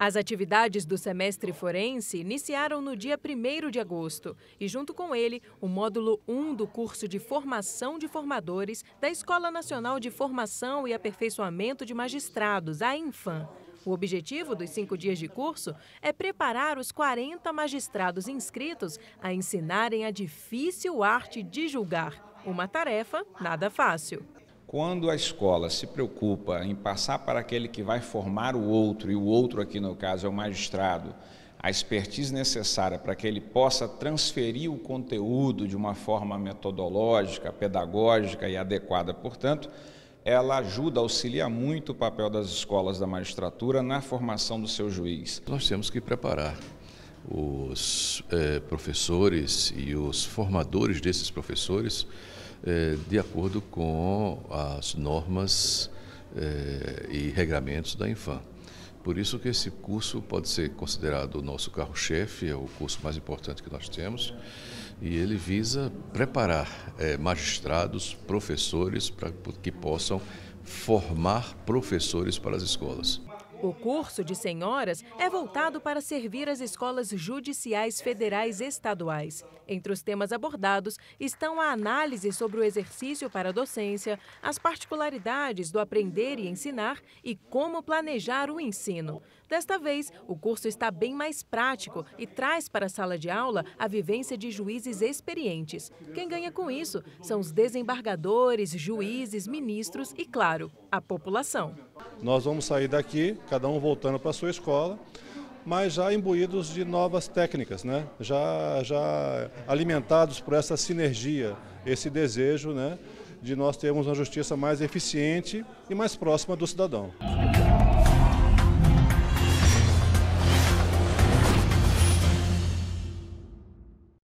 As atividades do semestre forense iniciaram no dia 1 de agosto e, junto com ele, o módulo 1 do curso de formação de formadores da Escola Nacional de Formação e Aperfeiçoamento de Magistrados, a Infam. O objetivo dos cinco dias de curso é preparar os 40 magistrados inscritos a ensinarem a difícil arte de julgar. Uma tarefa nada fácil. Quando a escola se preocupa em passar para aquele que vai formar o outro, e o outro aqui no caso é o magistrado, a expertise necessária para que ele possa transferir o conteúdo de uma forma metodológica, pedagógica e adequada, portanto, ela ajuda, auxilia muito o papel das escolas da magistratura na formação do seu juiz. Nós temos que preparar os eh, professores e os formadores desses professores é, de acordo com as normas é, e regramentos da Infam. Por isso que esse curso pode ser considerado o nosso carro-chefe, é o curso mais importante que nós temos, e ele visa preparar é, magistrados, professores, para que possam formar professores para as escolas. O curso de senhoras é voltado para servir as escolas judiciais federais estaduais. Entre os temas abordados estão a análise sobre o exercício para a docência, as particularidades do aprender e ensinar e como planejar o ensino. Desta vez, o curso está bem mais prático e traz para a sala de aula a vivência de juízes experientes. Quem ganha com isso são os desembargadores, juízes, ministros e, claro, a população. Nós vamos sair daqui, cada um voltando para a sua escola, mas já imbuídos de novas técnicas, né? já, já alimentados por essa sinergia, esse desejo né? de nós termos uma justiça mais eficiente e mais próxima do cidadão.